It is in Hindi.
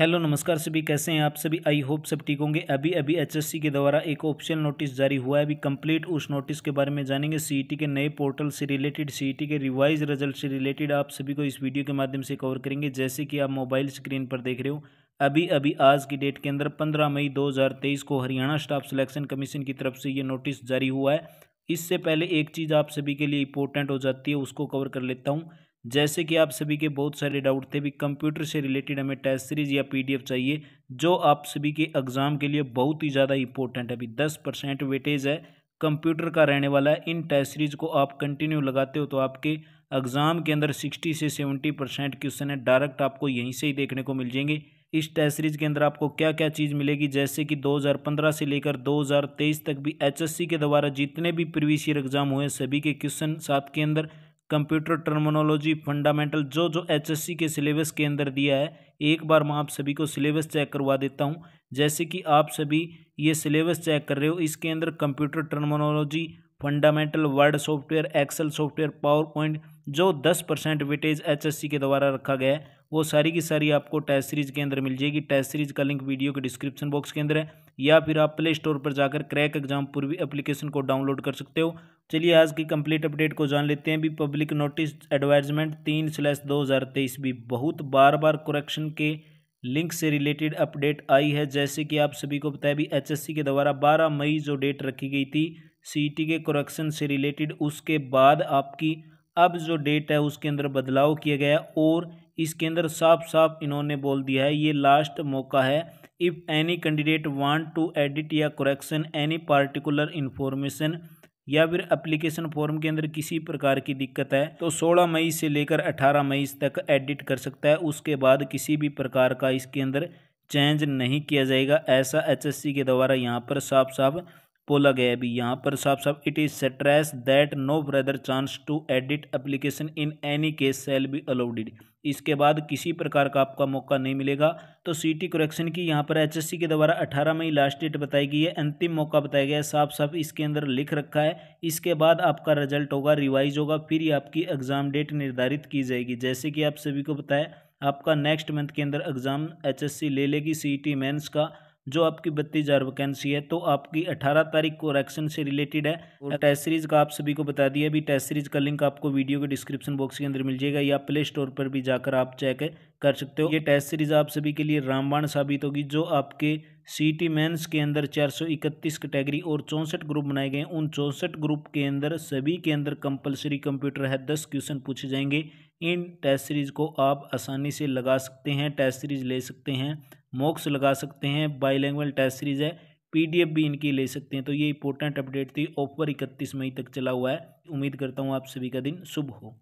हेलो नमस्कार सभी कैसे हैं आप सभी आई होप सब ठीक होंगे अभी अभी एचएससी के द्वारा एक ऑप्शनल नोटिस जारी हुआ है अभी कंप्लीट उस नोटिस के बारे में जानेंगे सीईटी e के नए पोर्टल से रिलेटेड सीईटी e के रिवाइज रिजल्ट से रिलेटेड आप सभी को इस वीडियो के माध्यम से कवर करेंगे जैसे कि आप मोबाइल स्क्रीन पर देख रहे हो अभी अभी आज की डेट के अंदर पंद्रह मई दो को हरियाणा स्टाफ सिलेक्शन कमीशन की तरफ से ये नोटिस जारी हुआ है इससे पहले एक चीज़ आप सभी के लिए इंपॉर्टेंट हो जाती है उसको कवर कर लेता हूँ जैसे कि आप सभी के बहुत सारे डाउट थे भी कंप्यूटर से रिलेटेड हमें टेस्ट सीरीज या पीडीएफ चाहिए जो आप सभी के एग्ज़ाम के लिए बहुत ही ज़्यादा इंपॉर्टेंट है अभी दस परसेंट वेटेज है कंप्यूटर का रहने वाला है इन टेस्ट सीरीज को आप कंटिन्यू लगाते हो तो आपके एग्ज़ाम के अंदर सिक्सटी से सेवेंटी परसेंट क्वेश्चन है डायरेक्ट आपको यहीं से ही देखने को मिल जाएंगे इस टेस्ट सीरीज के अंदर आपको क्या क्या चीज़ मिलेगी जैसे कि 2015 से लेकर 2023 तक भी एचएससी के द्वारा जितने भी प्रीवियस ईयर एग्जाम हुए सभी के क्वेश्चन साथ के अंदर कंप्यूटर टर्मोनोलॉजी फंडामेंटल जो जो एचएससी के सिलेबस के अंदर दिया है एक बार मैं आप सभी को सिलेबस चेक करवा देता हूँ जैसे कि आप सभी ये सिलेबस चेक कर रहे हो इसके अंदर computer terminology fundamental Word software Excel software PowerPoint जो दस परसेंट वेटेज एचएससी के द्वारा रखा गया है वो सारी की सारी आपको टेस्ट सीरीज के अंदर मिल जाएगी टेस्ट सीरीज का लिंक वीडियो के डिस्क्रिप्शन बॉक्स के अंदर है या फिर आप प्ले स्टोर पर जाकर क्रैक एग्जाम पूर्वी एप्लीकेशन को डाउनलोड कर सकते हो चलिए आज की कंप्लीट अपडेट को जान लेते हैं भी पब्लिक नोटिस एडवाइजमेंट तीन स्लैस दो हज़ार तेईस भी बहुत बार बार कुरेक्शन के लिंक से रिलेटेड अपडेट आई है जैसे कि आप सभी को बताया भी एच के द्वारा बारह मई जो डेट रखी गई थी सी e के कुरेक्शन से रिलेटेड उसके बाद आपकी अब जो डेट है उसके अंदर बदलाव किया गया और इसके अंदर साफ साफ इन्होंने बोल दिया है ये लास्ट मौका है if any candidate want to edit या करेक्शन एनी पार्टिकुलर इन्फॉर्मेशन या फिर एप्लीकेशन फॉर्म के अंदर किसी प्रकार की दिक्कत है तो 16 मई से लेकर 18 मई तक एडिट कर सकता है उसके बाद किसी भी प्रकार का इसके अंदर चेंज नहीं किया जाएगा ऐसा एच के द्वारा यहाँ पर साफ साफ बोला गया है भी यहाँ पर साफ साफ it is stress that no further chance to edit application in any case shall be allowed इसके बाद किसी प्रकार का आपका मौका नहीं मिलेगा तो सीटी करेक्शन की यहाँ पर एचएससी के द्वारा अठारह मई लास्ट डेट बताई गई है अंतिम मौका बताया गया है साफ साफ इसके अंदर लिख रखा है इसके बाद आपका रिजल्ट होगा रिवाइज होगा फिर ही आपकी एग्ज़ाम डेट निर्धारित की जाएगी जैसे कि आप सभी को बताया आपका नेक्स्ट मंथ के अंदर एग्ज़ाम एचएससी ले लेगी टी मेन्स का जो आपकी बत्तीस हज़ार वैकेंसी है तो आपकी अठारह तारीख को रैक्शन से रिलेटेड है और टेस्ट सीरीज़ का आप सभी को बता दिया अभी टेस्ट सीरीज़ का लिंक आपको वीडियो के डिस्क्रिप्शन बॉक्स के अंदर मिल जाएगा या प्ले स्टोर पर भी जाकर आप चेक कर सकते हो ये टेस्ट सीरीज़ आप सभी के लिए रामबाण साबित होगी जो आपके टी मैंस के अंदर चार कैटेगरी और चौंसठ ग्रुप बनाए गए उन चौंसठ ग्रुप के अंदर सभी के अंदर कंपलसरी कंप्यूटर है दस क्वेश्चन पूछे जाएंगे इन टेस्ट सीरीज़ को आप आसानी से लगा सकते हैं टेस्ट सीरीज ले सकते हैं मॉक्स लगा सकते हैं बाईलैंग्वेज टेस्ट सीरीज़ है पीडीएफ भी इनकी ले सकते हैं तो ये इंपॉर्टेंट अपडेट थी ऑफर इकतीस मई तक चला हुआ है उम्मीद करता हूँ आप सभी का दिन शुभ हो